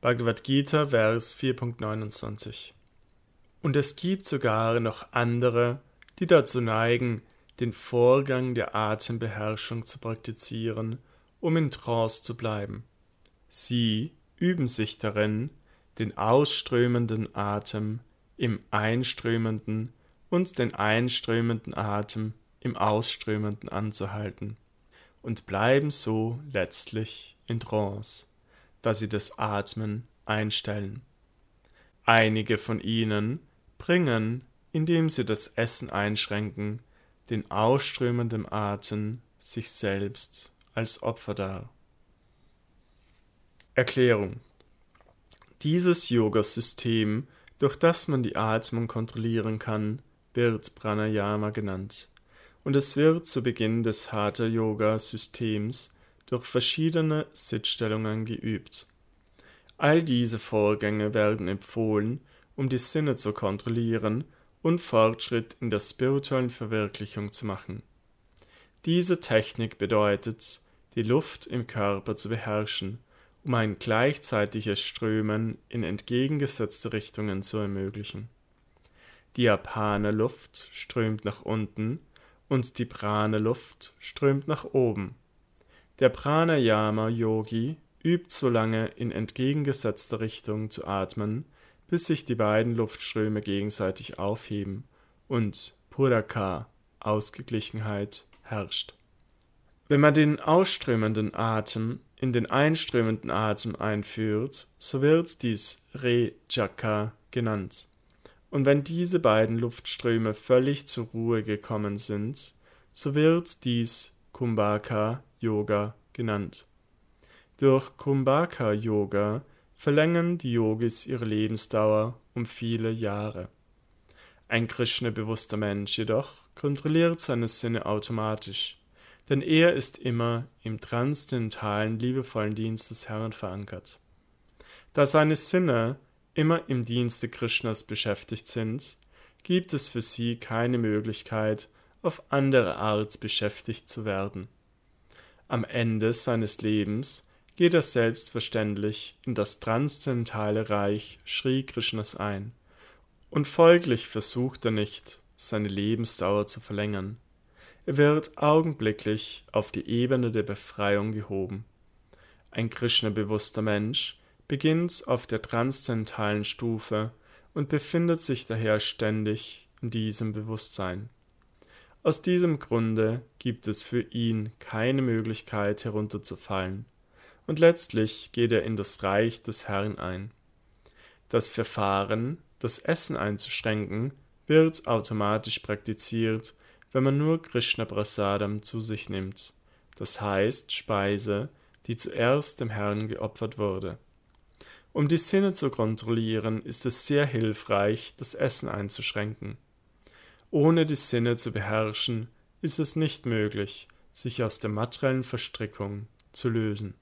Bhagavad Gita, Vers 4.29. Und es gibt sogar noch andere, die dazu neigen, den Vorgang der Atembeherrschung zu praktizieren, um in Trance zu bleiben. Sie üben sich darin, den ausströmenden Atem im einströmenden und den einströmenden Atem im ausströmenden anzuhalten und bleiben so letztlich in Trance da sie das Atmen einstellen. Einige von ihnen bringen, indem sie das Essen einschränken, den ausströmenden Atem sich selbst als Opfer dar. Erklärung Dieses Yoga-System, durch das man die Atmung kontrollieren kann, wird Pranayama genannt und es wird zu Beginn des Hatha-Yoga-Systems durch verschiedene Sitzstellungen geübt. All diese Vorgänge werden empfohlen, um die Sinne zu kontrollieren und Fortschritt in der spirituellen Verwirklichung zu machen. Diese Technik bedeutet, die Luft im Körper zu beherrschen, um ein gleichzeitiges Strömen in entgegengesetzte Richtungen zu ermöglichen. Die apane Luft strömt nach unten und die prane Luft strömt nach oben. Der Pranayama-Yogi übt so lange in entgegengesetzter Richtung zu atmen, bis sich die beiden Luftströme gegenseitig aufheben und Puraka, Ausgeglichenheit, herrscht. Wenn man den ausströmenden Atem in den einströmenden Atem einführt, so wird dies Rejaka genannt. Und wenn diese beiden Luftströme völlig zur Ruhe gekommen sind, so wird dies Kumbhaka Yoga genannt. Durch Kumbhaka Yoga verlängern die Yogis ihre Lebensdauer um viele Jahre. Ein Krishna-bewusster Mensch jedoch kontrolliert seine Sinne automatisch, denn er ist immer im transzendentalen, liebevollen Dienst des Herrn verankert. Da seine Sinne immer im Dienste Krishnas beschäftigt sind, gibt es für sie keine Möglichkeit, auf andere Art beschäftigt zu werden. Am Ende seines Lebens geht er selbstverständlich in das transzendentale Reich Sri Krishnas ein und folglich versucht er nicht, seine Lebensdauer zu verlängern. Er wird augenblicklich auf die Ebene der Befreiung gehoben. Ein Krishna-bewusster Mensch beginnt auf der transzendentalen Stufe und befindet sich daher ständig in diesem Bewusstsein. Aus diesem Grunde gibt es für ihn keine Möglichkeit herunterzufallen, und letztlich geht er in das Reich des Herrn ein. Das Verfahren, das Essen einzuschränken, wird automatisch praktiziert, wenn man nur Krishna Prasadam zu sich nimmt, das heißt Speise, die zuerst dem Herrn geopfert wurde. Um die Sinne zu kontrollieren, ist es sehr hilfreich, das Essen einzuschränken. Ohne die Sinne zu beherrschen, ist es nicht möglich, sich aus der materiellen Verstrickung zu lösen